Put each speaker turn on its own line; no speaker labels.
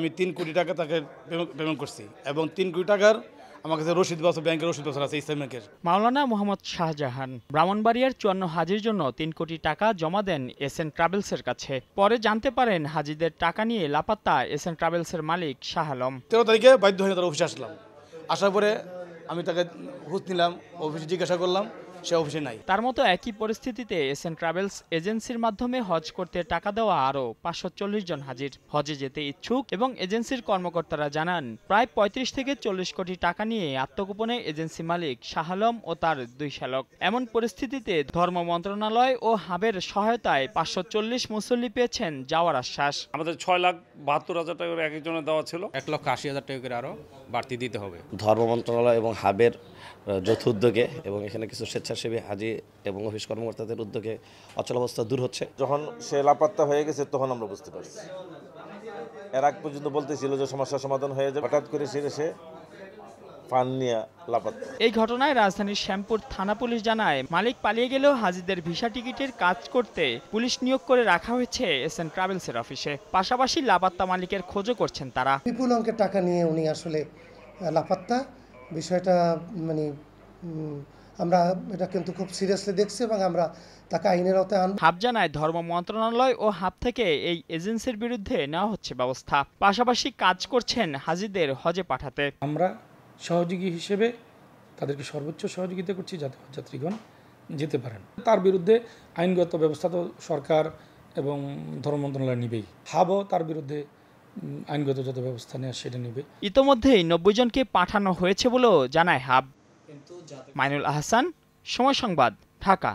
আমি তিন কোটি টাকা তাকে পেমেন্ট করছি এবং তিন কোটি টাকার আমার কাছে রশিদ বাস ব্যাংকের রশিদ বাস আছে ইসলাম ব্যাংকের মাওলানা মোহাম্মদ শাহজাহান ব্রাহ্মণবাড়িয়ার চুয়ান্ন হাজির জন্য তিন কোটি টাকা জমা দেন এস এন ট্রাভেলসের কাছে পরে জানতে পারেন হাজিদের টাকা নিয়ে লাপাত্তা এস এন ট্রাভেলসের মালিক শাহ আলম তেরো তারিখে বাধ্য হয়ে তার অফিসে আসলাম আসার পরে আমি তাকে হুঁচ নিলাম অফিসে জিজ্ঞাসা করলাম সে অফিসে নাই তার মতো একই পরিস্থিতিতে এসএন ট্রাভেলস এজেন্সির মাধ্যমে হজ করতে টাকা দেওয়া আরও পাঁচশো জন হাজির হজে যেতে ইচ্ছুক এবং এজেন্সির কর্মকর্তারা জানান প্রায় পঁয়ত্রিশ থেকে চল্লিশ কোটি টাকা নিয়ে আত্মগোপনে এজেন্সি মালিক শাহালম ও তার দুই শ্যালক এমন পরিস্থিতিতে ধর্ম মন্ত্রণালয় ও হাবের সহায়তায় পাঁচশো মুসল্লি পেয়েছেন যাওয়ার আশ্বাস আমাদের ছয় লাখ বাহাত্তর হাজার টাকা একজনের দেওয়া ছিল এক লক্ষ আশি হাজার টাকা করে আরও বাড়তি দিতে হবে ধর্ম মন্ত্রণালয় এবং হাবের যৌথ উদ্যোগে এবং এখানে কিছু স্বেচ্ছাসেবী হাজি এবং অফিস কর্মকর্তাদের উদ্যোগে অবস্থা দূর হচ্ছে যখন সে লাপাত্তা হয়ে গেছে তখন আমরা বুঝতে পারছি এর আগ পর্যন্ত বলতেছিল যে সমস্যা সমাধান হয়ে যাবে হঠাৎ করে সেরে সে এই ঘটনায় রাজধানীর শ্যামপুর থানা পুলিশ জানায় মালিক পালিয়ে গেলেও হাজিদের ভিসা টিকিটের কাজ করতে পুলিশ নিয়োগ করে রাখা হয়েছে এস এন ট্রাভেলসের অফিসে পাশাপাশি লাপাত্তা মালিকের খোঁজও করছেন তারা বিপুল অঙ্কের টাকা নিয়ে উনি আসলে লাপাত্তা বিষয়টা মানে আমরা এটা কিন্তু খুব সিরিয়াসলি দেখছি এবং আমরা তাকে আইনের আওতায় আনব হাব জানায় ধর্ম মন্ত্রণালয় ও হাব থেকে এই এজেন্সির বিরুদ্ধে নেওয়া হচ্ছে ব্যবস্থা পাশাপাশি কাজ করছেন হাজিদের হজে পাঠাতে আমরা সহযোগী হিসেবে তাদেরকে সর্বোচ্চ সহযোগিতা করছি যাতে যাত্রীগণ যেতে পারেন তার বিরুদ্ধে আইনগত ব্যবস্থা তো সরকার এবং ধর্ম মন্ত্রণালয় নিবেই হাবও তার বিরুদ্ধে আইনগত যত ব্যবস্থা নেওয়া সেটা নেবে ইতোমধ্যেই নব্বই জনকে পাঠানো হয়েছে বলেও জানায় হাব মাইনুল আহসান সময় সংবাদ ঢাকা